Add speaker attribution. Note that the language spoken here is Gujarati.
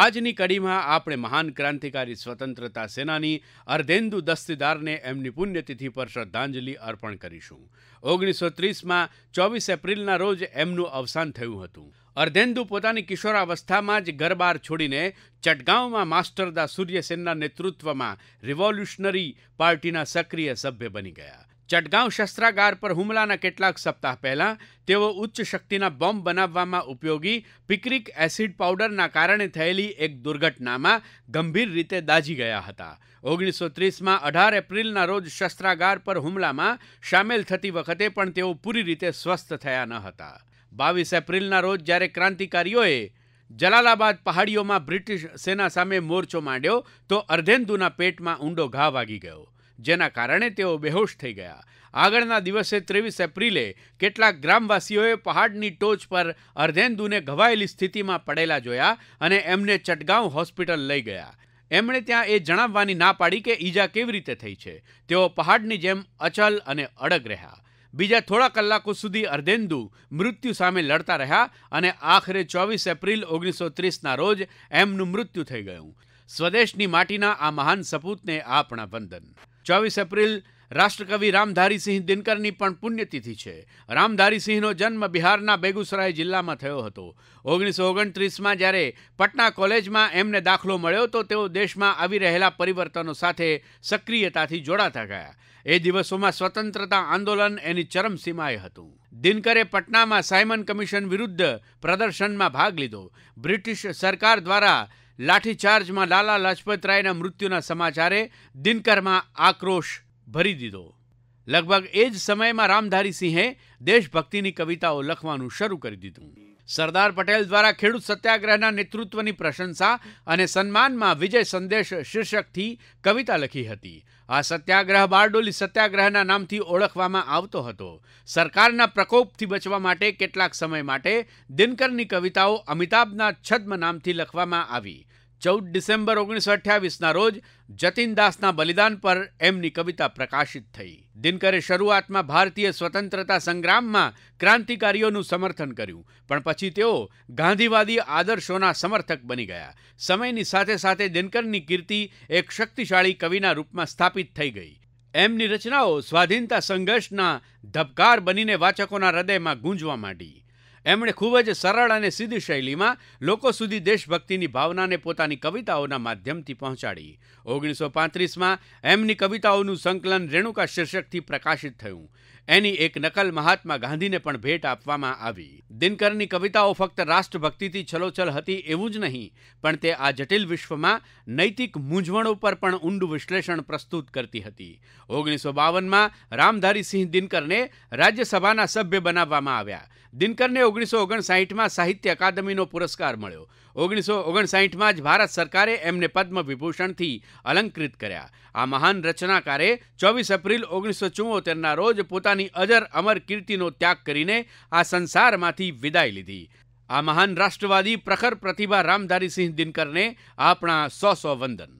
Speaker 1: આજની કડીમાં આપણે મહાન ક્રાંતિકારી સ્વતંત્રતા સેનાની અર્ધેન્દુ દસ્તીદારને એમની પુણ્યતિથિ પર શ્રદ્ધાંજલિ અર્પણ કરીશું ઓગણીસો ત્રીસમાં ચોવીસ એપ્રિલના રોજ એમનું અવસાન થયું હતું અર્ધેન્દુ પોતાની કિશોરાવસ્થામાં જ ગરબાર છોડીને ચટગાંવમાં માસ્ટરદા સૂર્યસેનના નેતૃત્વમાં રિવોલ્યુશનરી પાર્ટીના સક્રિય સભ્ય બની ગયા ચટગાંવ શસ્ત્રાગાર પર હુમલાના કેટલાક સપ્તાહ પહેલાં તેઓ ઉચ્ચ શક્તિના બોમ્બ બનાવવામાં ઉપયોગી પિક્રિક એસિડ પાવડરના કારણે થયેલી એક દુર્ઘટનામાં ગંભીર રીતે દાઝી ગયા હતા ઓગણીસો ત્રીસમાં અઢાર એપ્રિલના રોજ શસ્ત્રાગાર પર હુમલામાં સામેલ થતી વખતે પણ તેઓ પૂરી રીતે સ્વસ્થ થયા ન હતા બાવીસ એપ્રિલના રોજ જ્યારે ક્રાંતિકારીઓએ જલાલાબાદ પહાડીઓમાં બ્રિટિશ સેના સામે મોરચો માંડ્યો તો અર્ધેન્દુના પેટમાં ઊંડો ઘા વાગી ગયો જેના કારણે તેઓ બેહોશ થઈ ગયા આગળના દિવસે ત્રેવીસ એપ્રિલે કેટલાક ગ્રામવાસીઓએ પહાડની ટોચ પર અર્ધેન્દુને ઘવાયેલી સ્થિતિમાં પડેલા જોયા અને એમને ચટગાંવ હોસ્પિટલ લઈ ગયા એમણે ત્યાં એ જણાવવાની ના પાડી કે ઈજા કેવી રીતે થઈ છે તેઓ પહાડની જેમ અચલ અને અડગ રહ્યા બીજા થોડા કલાકો સુધી અર્ધેન્દુ મૃત્યુ સામે લડતા રહ્યા અને આખરે ચોવીસ એપ્રિલ ઓગણીસો ત્રીસના રોજ એમનું મૃત્યુ થઈ ગયું સ્વદેશની માટીના આ મહાન સપૂતને આપણા વંદન ચોવીસ એપ્રિલ રાષ્ટ્રકવિ રામધારીસિંહ દિનકરની પણ પુણ્યતિથિ છે રામધારીસિંહનો જન્મ બિહારના બેગુસરાય જિલ્લામાં થયો હતો ઓગણીસો ઓગણત્રીસમાં જ્યારે પટના કોલેજમાં એમને દાખલો મળ્યો તો તેઓ દેશમાં આવી રહેલા પરિવર્તનો સાથે સક્રિયતાથી જોડાતા ગયા એ દિવસોમાં સ્વતંત્રતા આંદોલન એની ચરમસીમાએ હતું દિનકરે પટનામાં સાયમન કમિશન વિરુદ્ધ પ્રદર્શનમાં ભાગ લીધો બ્રિટિશ સરકાર દ્વારા લાઠીચાર્જમાં લાલા લાજપત રાયના મૃત્યુના સમાચારે દિનકરમાં આક્રોશ ભરી દીધો લગભગ એ જ સમયમાં રામધારી સિંહે દેશભક્તિની કવિતાઓ લખવાનું શરૂ કરી દીધું સરદાર પટેલ દ્વારા ખેડૂત સત્યાગ્રહના નેતૃત્વની પ્રશંસા અને સન્માનમાં વિજય સંદેશ શીર્ષકથી કવિતા લખી હતી આ સત્યાગ્રહ બારડોલી સત્યાગ્રહના નામથી ઓળખવામાં આવતો હતો સરકારના પ્રકોપથી બચવા માટે કેટલાક સમય માટે દિનકરની કવિતાઓ અમિતાભના છદ્મ નામથી લખવામાં આવી ચૌદ ડિસેમ્બર ઓગણીસો અઠ્યાવીસના રોજ જતીન બલિદાન પર એમની કવિતા પ્રકાશિત થઈ દિનકરે શરૂઆતમાં ભારતીય સ્વતંત્રતા સંગ્રામમાં ક્રાંતિકારીઓનું સમર્થન કર્યું પણ પછી તેઓ ગાંધીવાદી આદર્શોના સમર્થક બની ગયા સમયની સાથે સાથે દિનકરની કીર્તિ એક શક્તિશાળી કવિના રૂપમાં સ્થાપિત થઈ ગઈ એમની રચનાઓ સ્વાધીનતા સંઘર્ષના ધબકાર બનીને વાચકોના હૃદયમાં ગૂંજવા માંડી એમણે ખૂબ જ સરળ અને સીધી શૈલીમાં લોકો સુધી દેશભક્તિની ભાવનાને પોતાની કવિતાઓના માધ્યમથી પહોંચાડી ઓગણીસો પાંત્રીસમાં એમની કવિતાઓનું સંકલન રેણુકા શીર્ષકથી પ્રકાશિત થયું એની એક નકલ મહાત્મા ગાંધીને પણ ભેટ આપવામાં આવી દિનકરની કવિતાઓ ફક્ત રાષ્ટ્રભક્તિથી છલોછલ હતી એવું જ નહીં પણ તે આ જટિલ વિશ્વમાં નૈતિક મૂંઝવણો પર પણ ઊંડું વિશ્લેષણ પ્રસ્તુત કરતી હતી ઓગણીસો બાવનમાં રામધારી સિંહ દિનકરને રાજ્યસભાના સભ્ય બનાવવામાં આવ્યા દિનકરને ઓગણીસો ઓગણસાઠમાં સાહિત્ય અકાદમીનો પુરસ્કાર મળ્યો ઓગણીસો ઓગણસાઠમાં જ ભારત સરકારે એમને પદ્મ વિભૂષણથી અલંકૃત કર્યા આ મહાન રચનાકારે ચોવીસ એપ્રિલ ઓગણીસો ચુંવોતેરના રોજ પોતાની અજર અમર કીર્તિનો ત્યાગ કરીને આ સંસારમાંથી વિદાય લીધી આ મહાન રાષ્ટ્રવાદી પ્રખર પ્રતિભા રામધારીસિંહ દિનકરને આપણા સો સો વંદન